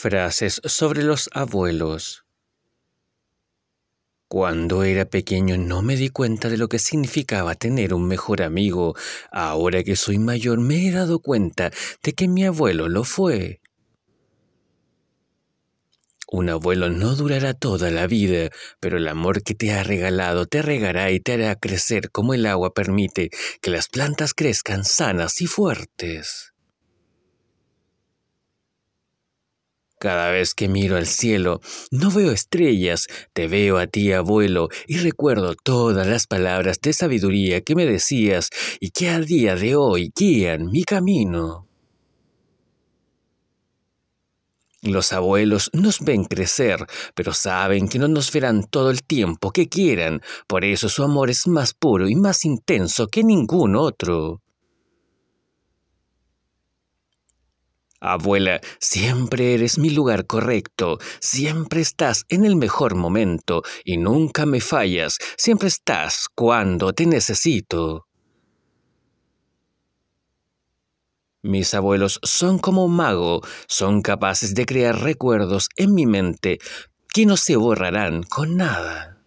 Frases sobre los abuelos. Cuando era pequeño no me di cuenta de lo que significaba tener un mejor amigo. Ahora que soy mayor me he dado cuenta de que mi abuelo lo fue. Un abuelo no durará toda la vida, pero el amor que te ha regalado te regará y te hará crecer como el agua permite que las plantas crezcan sanas y fuertes. Cada vez que miro al cielo, no veo estrellas, te veo a ti, abuelo, y recuerdo todas las palabras de sabiduría que me decías y que a día de hoy guían mi camino. Los abuelos nos ven crecer, pero saben que no nos verán todo el tiempo que quieran, por eso su amor es más puro y más intenso que ningún otro. Abuela, siempre eres mi lugar correcto, siempre estás en el mejor momento y nunca me fallas, siempre estás cuando te necesito. Mis abuelos son como un mago, son capaces de crear recuerdos en mi mente que no se borrarán con nada.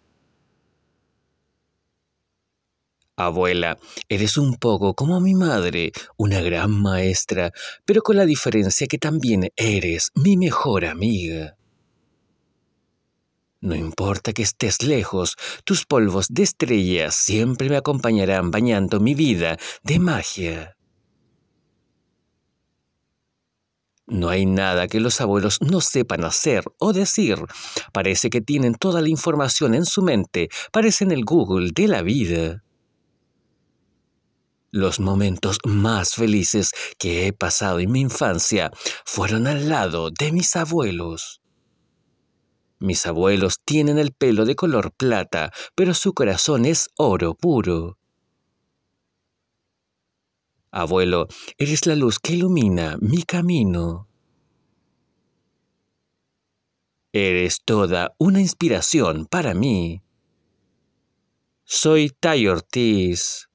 Abuela, eres un poco como mi madre, una gran maestra, pero con la diferencia que también eres mi mejor amiga. No importa que estés lejos, tus polvos de estrellas siempre me acompañarán bañando mi vida de magia. No hay nada que los abuelos no sepan hacer o decir. Parece que tienen toda la información en su mente, parecen el Google de la vida. Los momentos más felices que he pasado en mi infancia fueron al lado de mis abuelos. Mis abuelos tienen el pelo de color plata, pero su corazón es oro puro. Abuelo, eres la luz que ilumina mi camino. Eres toda una inspiración para mí. Soy Tay Ortiz.